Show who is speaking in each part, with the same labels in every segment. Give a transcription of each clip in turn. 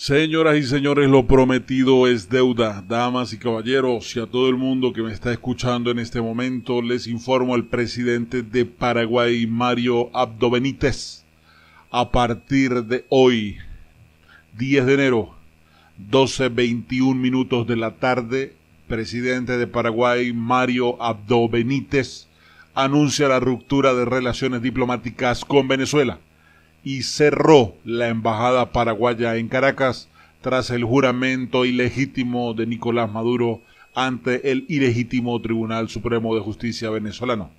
Speaker 1: Señoras y señores, lo prometido es deuda. Damas y caballeros, y a todo el mundo que me está escuchando en este momento, les informo al presidente de Paraguay, Mario Abdo Benítez. A partir de hoy, 10 de enero, 12.21 minutos de la tarde, presidente de Paraguay, Mario Abdo Benítez, anuncia la ruptura de relaciones diplomáticas con Venezuela y cerró la embajada paraguaya en Caracas tras el juramento ilegítimo de Nicolás Maduro ante el ilegítimo Tribunal Supremo de Justicia venezolano.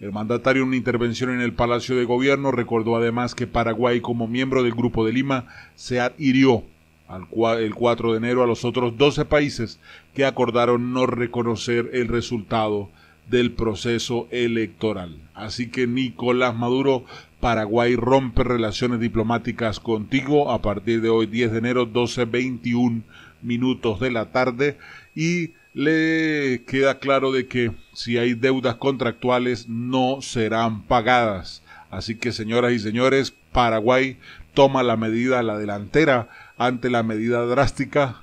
Speaker 1: El mandatario en una intervención en el Palacio de Gobierno recordó además que Paraguay como miembro del Grupo de Lima se adhirió al el 4 de enero a los otros 12 países que acordaron no reconocer el resultado del proceso electoral. Así que Nicolás Maduro, Paraguay rompe relaciones diplomáticas contigo a partir de hoy 10 de enero 12.21 minutos de la tarde y le queda claro de que si hay deudas contractuales no serán pagadas. Así que señoras y señores, Paraguay toma la medida a la delantera ante la medida drástica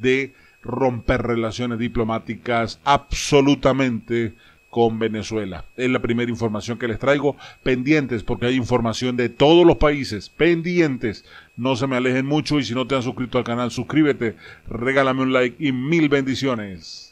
Speaker 1: de romper relaciones diplomáticas absolutamente con Venezuela. Es la primera información que les traigo. Pendientes, porque hay información de todos los países. Pendientes. No se me alejen mucho y si no te han suscrito al canal, suscríbete, regálame un like y mil bendiciones.